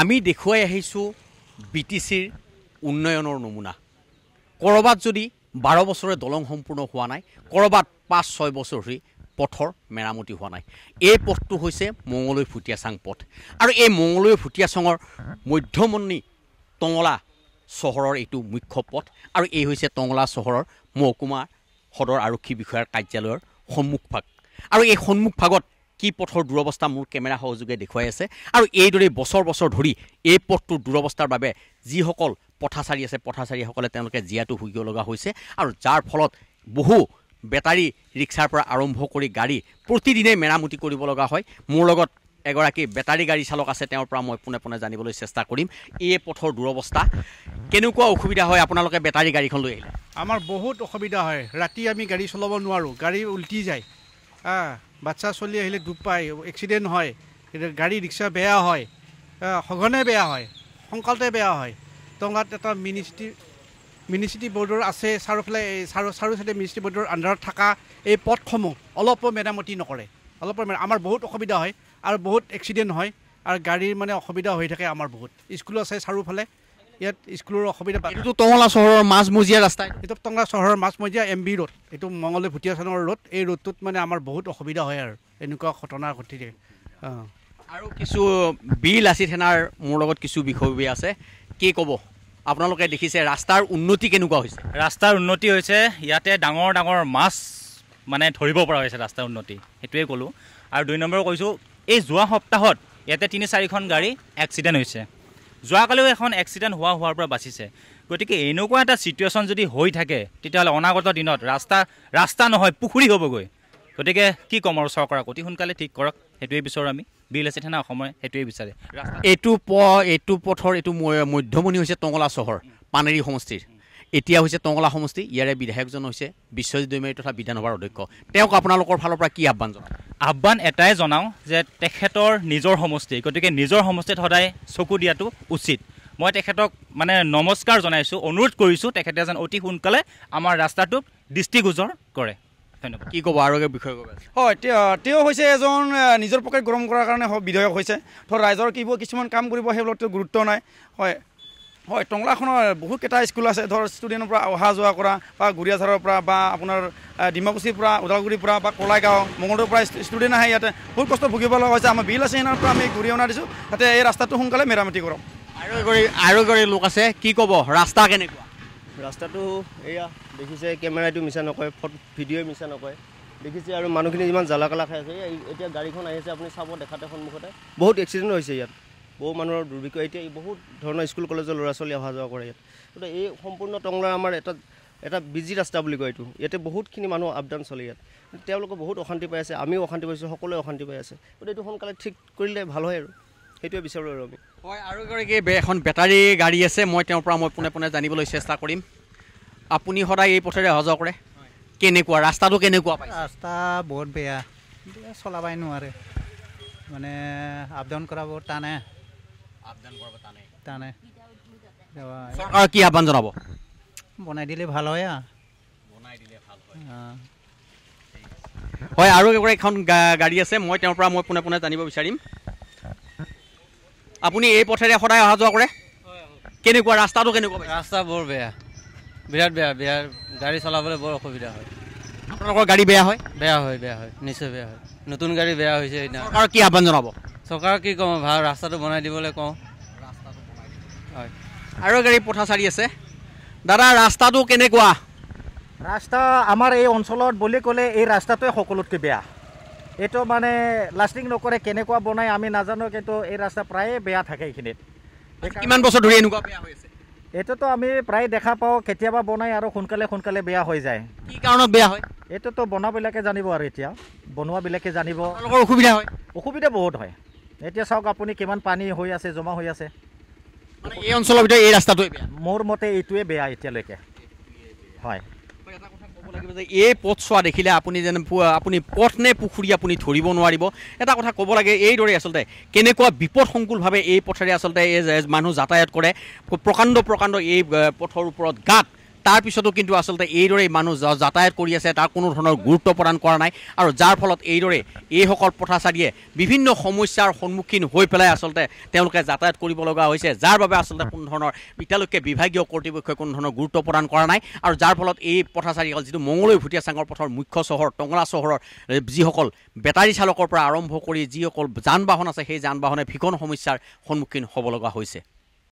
আমি দেখুৱাই আহিছোঁ বি টি চিৰ উন্নয়নৰ নমুনা ক'ৰবাত যদি বাৰ বছৰে দলং সম্পূৰ্ণ হোৱা নাই ক'ৰবাত পাঁচ ছয় বছৰ ধৰি পথৰ মেৰামতি হোৱা নাই এই পথটো হৈছে মঙলৈ ফুটিয়াচাং পথ আৰু এই মঙলৈ ফুটিয়াচাঙৰ মধ্যমণি টঙলা চহৰৰ এইটো মুখ্য পথ আৰু এই হৈছে টঙলা চহৰৰ মহকুমা সদৰ আৰক্ষী বিষয়াৰ কাৰ্যালয়ৰ সন্মুখভাগ আৰু এই সন্মুখভাগত কি পথৰ দুৰৱস্থা মোৰ কেমেৰা সহযোগে দেখুৱাই আছে আৰু এইদৰে বছৰ বছৰ ধৰি এই পথটোৰ দুৰৱস্থাৰ বাবে যিসকল পথাচাৰী আছে পথাচাৰীসকলে তেওঁলোকে জীয়াটো ভুগিব লগা হৈছে আৰু যাৰ ফলত বহু বেটাৰী ৰিক্সাৰ পৰা আৰম্ভ কৰি গাড়ী প্ৰতিদিনে মেৰামতি কৰিব লগা হয় মোৰ লগত এগৰাকী বেটাৰী গাড়ী চালক আছে তেওঁৰ পৰা মই পোনে পোনে জানিবলৈ চেষ্টা কৰিম এই পথৰ দুৰৱস্থা কেনেকুৱা অসুবিধা হয় আপোনালোকে বেটাৰী গাড়ীখন লৈ আহিলে আমাৰ বহুত অসুবিধা হয় ৰাতি আমি গাড়ী চলাব নোৱাৰোঁ গাড়ী উল্টি যায় বাচ্চা চলি আহিলে দুখ পায় এক্সিডেণ্ট হয় গাড়ী ৰিক্সা বেয়া হয় সঘনে বেয়া হয় সংকল্পে বেয়া হয় টঙাত এটা মিনিষ্ট্ৰী মিনিষ্ট্ৰী বৰ্ডৰ আছে চাৰিওফালে এই চাৰো চাৰো চাইডে মিনিষ্ট্ৰী বৰ্ডৰ আণ্ডাৰত থকা এই পথসমূহ অলপো মেৰামতি নকৰে অলপো মেৰা আমাৰ বহুত অসুবিধা হয় আৰু বহুত এক্সিডেণ্ট হয় আৰু গাড়ীৰ মানে অসুবিধা হৈ থাকে আমাৰ বহুত স্কুলো আছে চাৰিওফালে ইয়াত স্কুলৰ অসুবিধা পায় এইটো টঙলা চহৰৰ মাজমজিয়া ৰাস্তা এইটো টঙলা চহৰৰ মাজমজিয়া এম বি ৰোড এইটো মঙলদৈ ভুটীয়া চানৰ ৰোড এই ৰোডটোত মানে আমাৰ বহুত অসুবিধা হয় আৰু এনেকুৱা ঘটনা ঘটিলে অঁ আৰু কিছু বি আছিল থানাৰ মোৰ লগত কিছু বিষয় আছে কি ক'ব আপোনালোকে দেখিছে ৰাস্তাৰ উন্নতি কেনেকুৱা হৈছে ৰাস্তাৰ উন্নতি হৈছে ইয়াতে ডাঙৰ ডাঙৰ মাছ মানে ধৰিব পৰা হৈছে ৰাস্তাৰ উন্নতি সেইটোৱে ক'লোঁ আৰু দুই নম্বৰ কৈছোঁ এই যোৱা সপ্তাহত ইয়াতে তিনি চাৰিখন গাড়ী এক্সিডেণ্ট হৈছে যোৱাকালিও এখন এক্সিডেণ্ট হোৱা হোৱাৰ পৰা বাচিছে গতিকে এনেকুৱা এটা চিটুৱেশ্যন যদি হৈ থাকে তেতিয়াহ'লে অনাগত দিনত ৰাস্তা ৰাস্তা নহয় পুখুৰী হ'বগৈ গতিকে কি ক'ম আৰু চৰকাৰক অতি সোনকালে ঠিক কৰক সেইটোৱে বিচাৰোঁ আমি বিল আছে থানা অসমৰে সেইটোৱেই বিচাৰে এইটো প এইটো পথৰ এইটো মধ্যমণি হৈছে টঙলা চহৰ পানেৰী সমষ্টিৰ এতিয়া হৈছে টঙলা সমষ্টি ইয়াৰে বিধায়কজন হৈছে বিশ্বজিৎ দৈমাৰী তথা বিধানসভাৰ অধ্যক্ষ তেওঁক আপোনালোকৰ ফালৰ পৰা কি আহ্বান জনাওঁ আহ্বান এটাই জনাওঁ যে তেখেতৰ নিজৰ সমষ্টি গতিকে নিজৰ সমষ্টিত সদায় চকু দিয়াটো উচিত মই তেখেতক মানে নমস্কাৰ জনাইছোঁ অনুৰোধ কৰিছোঁ তেখেতে যেন অতি সোনকালে আমাৰ ৰাস্তাটোক দৃষ্টিগোচৰ কৰে ধন্যবাদ কি ক'ব আৰু বিষয়ে ক'ব হয় তেওঁ তেওঁ হৈছে এজন নিজৰ পকেট গৰম কৰাৰ কাৰণে বিধায়ক হৈছে ধৰ ৰাইজৰ কিবা কিছুমান কাম কৰিব সেইবোৰত তেওঁ গুৰুত্ব নাই হয় হয় টংলাখনৰ বহুতকেইটা স্কুল আছে ধৰ ষ্টুডেণ্টৰ পৰা অহা যোৱা কৰা বা গুৰিয়াঝাৰৰ পৰা বা আপোনাৰ ডিমাকুচিৰ পৰা ওদালগুৰিৰ পৰা বা কলাইগাঁও মঙলদৈৰ পৰা ষ্টুডেণ্ট আহে ইয়াতে বহুত কষ্ট ভুগিব লগা হৈছে আমাৰ বিল আছে সেইখনৰ পৰা আমি ঘূৰি অনা দিছোঁ তাতে এই ৰাস্তাটো সোনকালে মেৰামতি কৰক আৰু এগৰাকী আৰু এগৰাকী লোক আছে কি ক'ব ৰাস্তা কেনেকুৱা ৰাস্তাটো এয়া দেখিছে কেমেৰাটো মিছা নকয় ফটো ভিডিঅ' মিছা নকয় দেখিছে আৰু মানুহখিনি যিমান জ্বালা কালা খাই আছে এতিয়া গাড়ীখন আহিছে আপুনি চাব দেখাতে সন্মুখতে বহুত এক্সিডেণ্ট হৈছে ইয়াত বহু মানুহৰ দুৰ্ভিক্ষ এতিয়া বহুত ধৰণৰ স্কুল কলেজৰ ল'ৰা ছোৱালী অহা যোৱা কৰে ইয়াত গতিকে এই সম্পূৰ্ণ টংলাৰ আমাৰ এটা এটা বিজি ৰাস্তা বুলি কয় এইটো ইয়াতে বহুতখিনি মানুহ আপডাউন চলে ইয়াত তেওঁলোকে বহুত অশান্তি পাই আছে আমিও অশান্তি পাইছোঁ সকলোৱে অশান্তি পাই আছে গতিকে এইটো সোনকালে ঠিক কৰিলে ভাল হয় আৰু সেইটোৱে বিচাৰোঁ আৰু আমি হয় আৰু এগৰাকী এখন বেটাৰী গাড়ী আছে মই তেওঁৰ পৰা মই পোনে পোনে জানিবলৈ চেষ্টা কৰিম আপুনি সদায় এই পথেৰে অহা যোৱা কৰে কেনেকুৱা ৰাস্তাটো কেনেকুৱা ৰাস্তা বহুত বেয়া চলাবই নোৱাৰে মানে আপডাউন কৰাব টানে কি আহ্বান জানাবো বনাই দিলে ভাল হয় বনাই হয় আৰু এগৰাকী এখন গাড়ী আছে মই তেওঁৰ পৰা মই পোনে পোনে জানিব বিচাৰিম আপুনি এই পথেৰে সদায় অহা যোৱা কৰে কেনেকুৱা ৰাস্তাটো কেনেকুৱা ৰাস্তা বৰ বেয়া বিৰাট বেয়া বেয়া গাড়ী চলাবলৈ বৰ অসুবিধা হয় আপোনালোকৰ গাড়ী বেয়া হয় বেয়া হয় বেয়া হয় নিশ্চয় বেয়া হয় নতুন গাড়ী বেয়া হৈছে আৰু কি আহ্বান জনাব চৰকাৰ কি কওঁ ভাল ৰাস্তাটো বনাই দিবলৈ কওঁ হয় আৰু গাড়ী পথা চাৰি আছে দাদা ৰাস্তাটো কেনেকুৱা ৰাস্তা আমাৰ এই অঞ্চলত বুলি ক'লে এই ৰাস্তাটোৱে সকলোতকৈ বেয়া এইটো মানে লাষ্টিং নকৰে কেনেকুৱা বনায় আমি নাজানো কিন্তু এই ৰাস্তা প্ৰায়ে বেয়া থাকে এইখিনিত কিমান বছৰ ধৰি এনেকুৱা বেয়া হৈ আছে এইটোতো আমি প্ৰায় দেখা পাওঁ কেতিয়াবা বনাই আৰু সোনকালে সোনকালে বেয়া হৈ যায় কি কাৰণত বেয়া হয় এইটোতো বনাবিলাকে জানিব আৰু এতিয়া বনোৱাবিলাকে জানিব অসুবিধা হয় অসুবিধা বহুত হয় এতিয়া চাওক আপুনি কিমান পানী হৈ আছে জমা হৈ আছে এই অঞ্চলৰ ভিতৰত এই ৰাস্তাটোৱে মোৰ মতে এইটোৱে বেয়া এতিয়ালৈকে হয় এই পথ চোৱা দেখিলে আপুনি যেন আপুনি পথ নে পুখুৰী আপুনি ধৰিব নোৱাৰিব এটা কথা ক'ব লাগে এইদৰে আচলতে কেনেকুৱা বিপদসংকুলভাৱে এই পথেৰে আচলতে এই মানুহ যাতায়াত কৰে প্ৰকাণ্ড প্ৰকাণ্ড এই পথৰ ওপৰত গাত তাৰপিছতো কিন্তু আচলতে এইদৰেই মানুহ যাতায়াত কৰি আছে তাৰ কোনো ধৰণৰ গুৰুত্ব প্ৰদান কৰা নাই আৰু যাৰ ফলত এইদৰে এইসকল পথাচাৰীয়ে বিভিন্ন সমস্যাৰ সন্মুখীন হৈ পেলাই আচলতে তেওঁলোকে যাতায়াত কৰিব লগা হৈছে যাৰ বাবে আচলতে কোনো ধৰণৰ এতিয়ালৈকে বিভাগীয় কৰ্তৃপক্ষই কোনো ধৰণৰ গুৰুত্ব প্ৰদান কৰা নাই আৰু যাৰ ফলত এই পথাচাৰীসকল যিটো মঙলৈ ভুটীয়া চাঙৰ পথৰ মুখ্য চহৰ টঙলা চহৰৰ যিসকল বেটাৰী চালকৰ পৰা আৰম্ভ কৰি যিসকল যান বাহন আছে সেই যান বাহনে ভীষণ সমস্যাৰ সন্মুখীন হ'ব লগা হৈছে